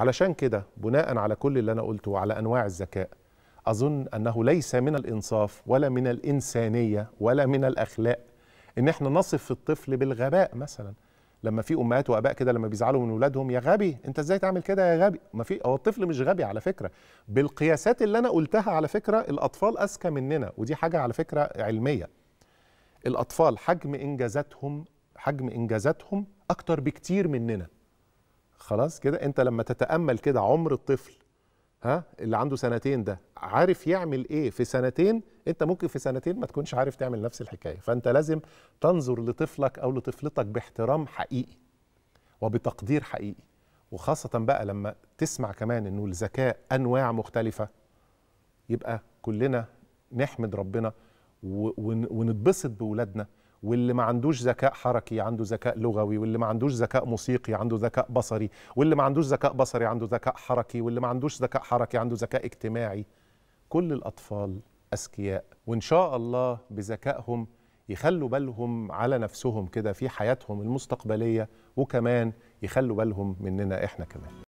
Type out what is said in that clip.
علشان كده بناء على كل اللي أنا قلته وعلى أنواع الذكاء أظن أنه ليس من الإنصاف ولا من الإنسانية ولا من الأخلاق إن إحنا نصف الطفل بالغباء مثلا لما في امهات واباء كده لما بيزعلوا من اولادهم يا غبي انت ازاي تعمل كده يا غبي ما في هو الطفل مش غبي على فكره بالقياسات اللي انا قلتها على فكره الاطفال اذكى مننا ودي حاجه على فكره علميه الاطفال حجم انجازاتهم حجم انجازاتهم اكتر بكتير مننا خلاص كده انت لما تتامل كده عمر الطفل ها اللي عنده سنتين ده عارف يعمل ايه في سنتين انت ممكن في سنتين ما تكونش عارف تعمل نفس الحكايه فانت لازم تنظر لطفلك او لطفلتك باحترام حقيقي وبتقدير حقيقي وخاصه بقى لما تسمع كمان انه الذكاء انواع مختلفه يبقى كلنا نحمد ربنا ونتبسط بولادنا واللي ما عندوش ذكاء حركي عنده ذكاء لغوي واللي ما عندوش ذكاء موسيقي عنده ذكاء بصري واللي ما عندوش ذكاء بصري عنده ذكاء حركي واللي ما عندوش ذكاء حركي عنده ذكاء اجتماعي كل الأطفال أذكياء وإن شاء الله بذكائهم يخلوا بالهم على نفسهم كده في حياتهم المستقبلية وكمان يخلوا بالهم مننا إحنا كمان